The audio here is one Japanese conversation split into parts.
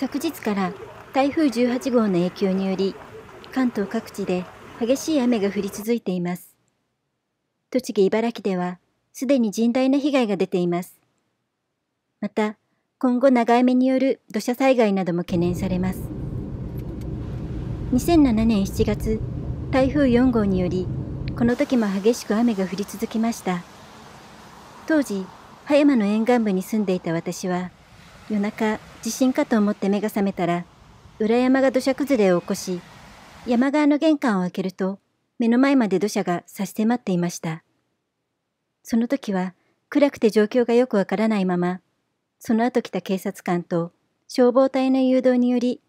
昨日から台風18号の影響により関東各地で激しい雨が降り続いています栃木茨城ではすでに甚大な被害が出ていますまた今後長雨による土砂災害なども懸念されます2007年7月台風4号によりこの時も激しく雨が降り続きました当時葉山の沿岸部に住んでいた私は夜中地震かと思って目が覚めたら裏山が土砂崩れを起こし山側の玄関を開けると目の前まで土砂が差し迫っていましたその時は暗くて状況がよくわからないままその後来た警察官と消防隊の誘導により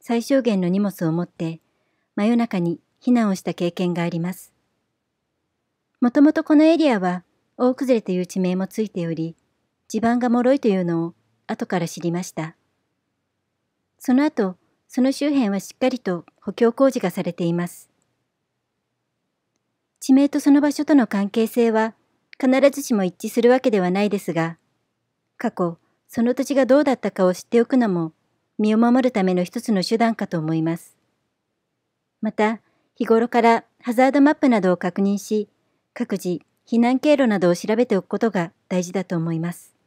最小限の荷物を持って真夜中に避難をした経験があります。もともとこのエリアは大崩れという地名もついており地盤が脆いというのを後から知りました。その後、その周辺はしっかりと補強工事がされています。地名とその場所との関係性は必ずしも一致するわけではないですが、過去、その土地がどうだったかを知っておくのも、身を守るための一つの手段かと思います。また、日頃からハザードマップなどを確認し、各自避難経路などを調べておくことが大事だと思います。